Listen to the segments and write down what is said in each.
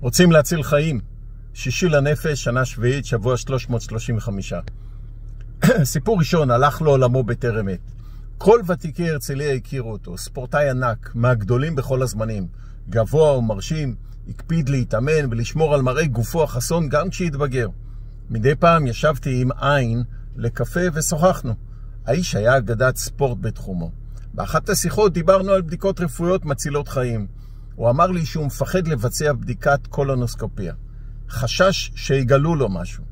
רוצים להציל חיים. שישי לנפש, שנה שביעית, שבוע 335. סיפור ראשון, הלך לעולמו בטרם עת. כל ותיקי הרצליה הכירו אותו, ספורטאי ענק, מהגדולים בכל הזמנים. גבוה ומרשים, הקפיד להתאמן ולשמור על מראה גופו החסון גם כשהתבגר. מדי פעם ישבתי עם עין לקפה ושוחחנו. האיש היה אגדת ספורט בתחומו. באחת השיחות דיברנו על בדיקות רפואיות מצילות חיים. הוא אמר לי שהוא מפחד לבצע בדיקת קולונוסקופיה. חשש שיגלו לו משהו.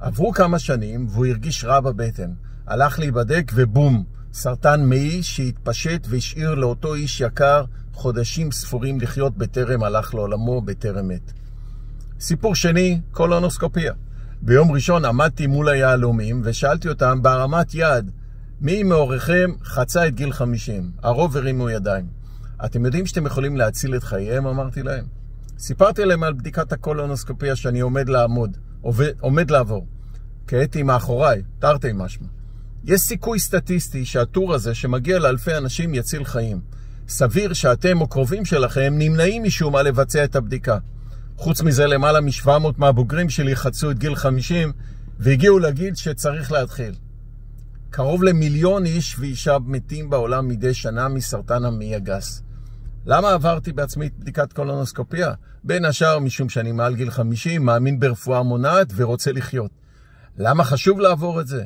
עברו כמה שנים והוא הרגיש רע בבטן. הלך להיבדק ובום, סרטן מעי שהתפשט והשאיר לאותו איש יקר חודשים ספורים לחיות בטרם הלך לעולמו בטרם מת. סיפור שני, קולונוסקופיה. ביום ראשון עמדתי מול היהלומים ושאלתי אותם בהרמת יד, מי מעורכם חצה את גיל 50? הרוב הרימו ידיים. אתם יודעים שאתם יכולים להציל את חייהם? אמרתי להם. סיפרתי להם על בדיקת הקולונוסקופיה שאני עומד לעמוד, עובד, עומד לעבור. כעת היא מאחוריי, תרתי משמע. יש סיכוי סטטיסטי שהטור הזה, שמגיע לאלפי אנשים, יציל חיים. סביר שאתם או קרובים שלכם נמנעים משום מה לבצע את הבדיקה. חוץ מזה, למעלה מ-700 מהבוגרים שלי חצו את גיל 50 והגיעו לגיל שצריך להתחיל. קרוב למיליון איש ואישה מתים בעולם מדי שנה מסרטן המעי הגס. למה עברתי בעצמי את בדיקת קולונוסקופיה? בין השאר משום שאני מעל גיל 50, מאמין ברפואה מונעת ורוצה לחיות. למה חשוב לעבור את זה?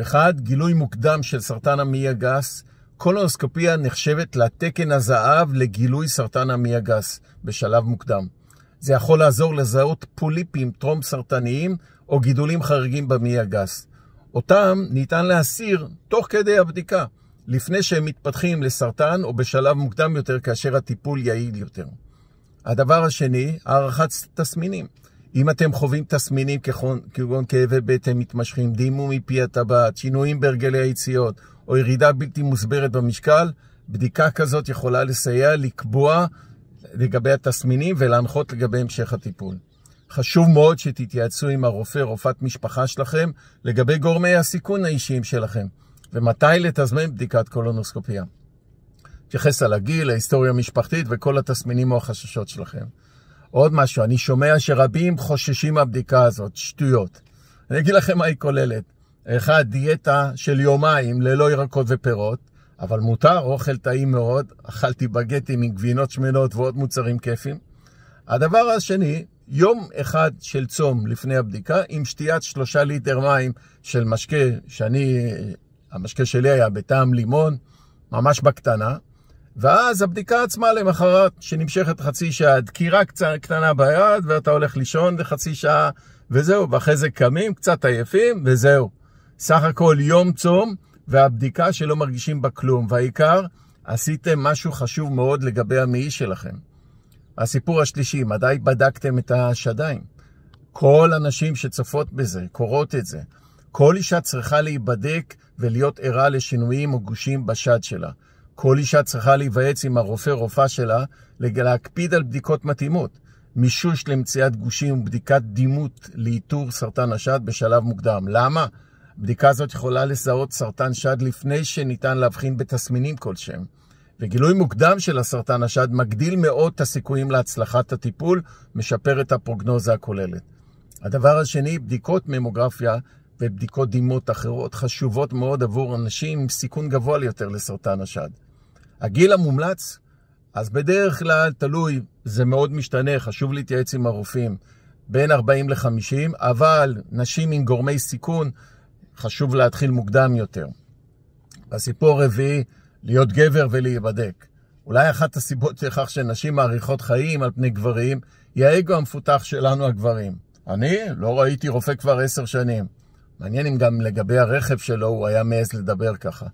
אחד, גילוי מוקדם של סרטן המעי הגס. קולונוסקופיה נחשבת לתקן הזהב לגילוי סרטן המעי הגס בשלב מוקדם. זה יכול לעזור לזהות פוליפים טרום סרטניים או גידולים חריגים במעי הגס. אותם ניתן להסיר תוך כדי הבדיקה. לפני שהם מתפתחים לסרטן או בשלב מוקדם יותר כאשר הטיפול יעיל יותר. הדבר השני, הערכת תסמינים. אם אתם חווים תסמינים כגון, כגון כאבי בטן מתמשכים, דימום מפי הטבעת, שינויים בהרגלי היציאות או ירידה בלתי מוסברת במשקל, בדיקה כזאת יכולה לסייע לקבוע לגבי התסמינים ולהנחות לגבי המשך הטיפול. חשוב מאוד שתתייעצו עם הרופא, רופאת משפחה שלכם, לגבי גורמי הסיכון האישיים שלכם. ומתי לתזמן בדיקת קולונוסקופיה. מתייחס על הגיל, ההיסטוריה המשפחתית וכל התסמינים או החששות שלכם. עוד משהו, אני שומע שרבים חוששים מהבדיקה הזאת, שטויות. אני אגיד לכם מה היא כוללת. אחד, דיאטה של יומיים ללא ירקות ופירות, אבל מותר, אוכל טעים מאוד, אכלתי בגטים עם גבינות שמנות ועוד מוצרים כיפים. הדבר השני, יום אחד של צום לפני הבדיקה עם שתיית שלושה ליטר מים של משקה שאני המשקה שלי היה בטעם לימון, ממש בקטנה, ואז הבדיקה עצמה למחרת, שנמשכת חצי שעה, דקירה קטנה ביד, ואתה הולך לישון לחצי שעה, וזהו, ואחרי זה קמים, קצת עייפים, וזהו. סך הכל יום צום, והבדיקה שלא מרגישים בה כלום, והעיקר, עשיתם משהו חשוב מאוד לגבי המעי שלכם. הסיפור השלישי, מדי בדקתם את השדיים? כל הנשים שצפות בזה, קוראות את זה. כל אישה צריכה להיבדק ולהיות ערה לשינויים או גושים בשד שלה. כל אישה צריכה להיוועץ עם הרופא-רופאה שלה, להקפיד על בדיקות מתאימות. מישוש למציאת גושים ובדיקת דימות לאיתור סרטן השד בשלב מוקדם. למה? בדיקה זאת יכולה לזהות סרטן שד לפני שניתן להבחין בתסמינים כלשהם. וגילוי מוקדם של הסרטן השד מגדיל מאוד את הסיכויים להצלחת הטיפול, משפר את הפרוגנוזה הכוללת. הדבר השני, בדיקות ממוגרפיה ובדיקות דימות אחרות חשובות מאוד עבור אנשים עם סיכון גבוה יותר לסרטן השד. הגיל המומלץ, אז בדרך כלל תלוי, זה מאוד משתנה, חשוב להתייעץ עם הרופאים, בין 40 ל-50, אבל נשים עם גורמי סיכון, חשוב להתחיל מוקדם יותר. הסיפור הרביעי, להיות גבר ולהיבדק. אולי אחת הסיבות לכך שנשים מאריכות חיים על פני גברים, היא האגו המפותח שלנו הגברים. אני לא ראיתי רופא כבר עשר שנים. מעניין אם גם לגבי הרכב שלו הוא היה מעז לדבר ככה.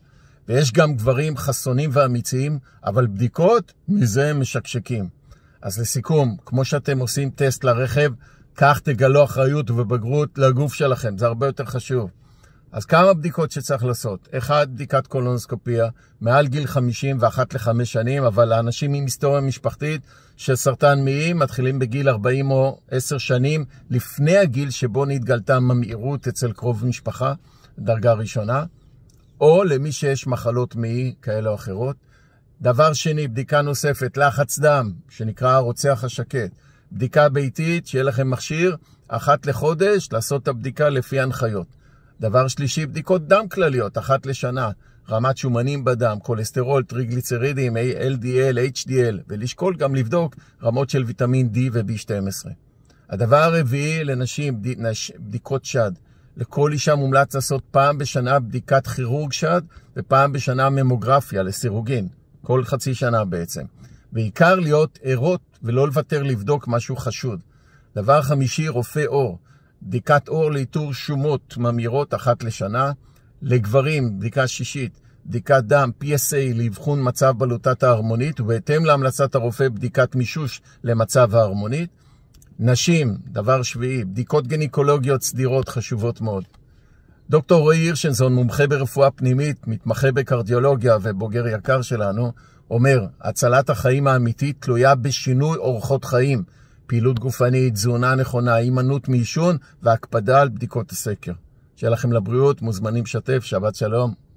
ויש גם גברים חסונים ואמיצים, אבל בדיקות, מזה הם משקשקים. אז לסיכום, כמו שאתם עושים טסט לרכב, כך תגלו אחריות ובגרות לגוף שלכם, זה הרבה יותר חשוב. אז כמה בדיקות שצריך לעשות? אחד, בדיקת קולונוסקופיה, מעל גיל 50 ואחת לחמש שנים, אבל האנשים עם היסטוריה משפחתית של סרטן מעי מתחילים בגיל 40 או 10 שנים, לפני הגיל שבו נתגלתה ממאירות אצל קרוב משפחה, דרגה ראשונה, או למי שיש מחלות מעי כאלה או אחרות. דבר שני, בדיקה נוספת, לחץ דם, שנקרא הרוצח השקט. בדיקה ביתית, שיהיה לכם מכשיר, אחת לחודש, לעשות את הבדיקה לפי הנחיות. דבר שלישי, בדיקות דם כלליות, אחת לשנה. רמת שומנים בדם, כולסטרול, טריגליצרידים, LDL, HDL, ולשקול גם לבדוק רמות של ויטמין D ו-B12. הדבר הרביעי לנשים, בדיקות שד. לכל אישה מומלץ לעשות פעם בשנה בדיקת כירורג שד ופעם בשנה ממוגרפיה לסירוגין, כל חצי שנה בעצם. בעיקר להיות ערות ולא לוותר לבדוק משהו חשוד. דבר חמישי, רופא עור. בדיקת אור לאיתור שומות ממאירות אחת לשנה, לגברים, בדיקה שישית, בדיקת דם, PSA לאבחון מצב בלוטת ההרמונית, ובהתאם להמלצת הרופא, בדיקת מישוש למצב ההרמונית. נשים, דבר שביעי, בדיקות גניקולוגיות סדירות חשובות מאוד. דוקטור רועי הירשנזון, מומחה ברפואה פנימית, מתמחה בקרדיולוגיה ובוגר יקר שלנו, אומר, הצלת החיים האמיתית תלויה בשינוי אורחות חיים. פעילות גופנית, תזונה נכונה, הימנעות מעישון והקפדה על בדיקות הסקר. שיהיה לכם לבריאות, מוזמנים לשתף, שבת שלום.